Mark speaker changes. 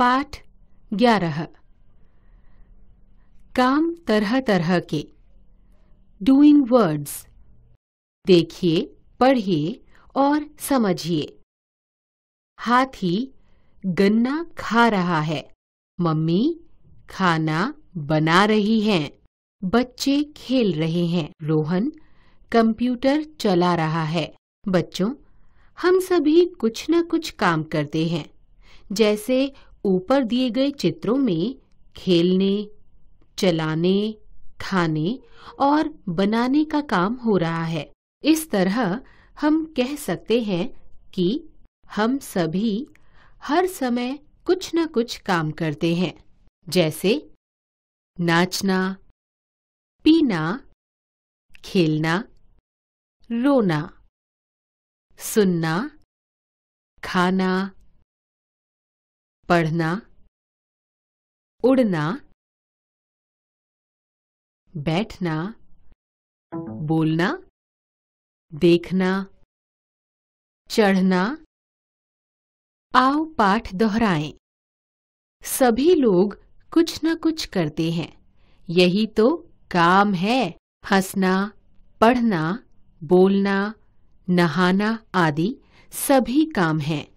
Speaker 1: पाठ ग्यारह काम तरह तरह के डूइंग वर्ड्स देखिए पढ़िए और समझिए हाथी गन्ना खा रहा है मम्मी खाना बना रही है बच्चे खेल रहे हैं रोहन कंप्यूटर चला रहा है बच्चों हम सभी कुछ न कुछ काम करते हैं जैसे ऊपर दिए गए चित्रों में खेलने चलाने खाने और बनाने का काम हो रहा है इस तरह हम कह सकते हैं कि हम सभी हर समय कुछ न कुछ काम करते हैं जैसे
Speaker 2: नाचना पीना खेलना रोना सुनना खाना पढ़ना उड़ना बैठना बोलना देखना चढ़ना आओ पाठ दोहराएं सभी लोग कुछ न कुछ
Speaker 1: करते हैं यही तो काम है हंसना पढ़ना
Speaker 2: बोलना नहाना आदि सभी काम हैं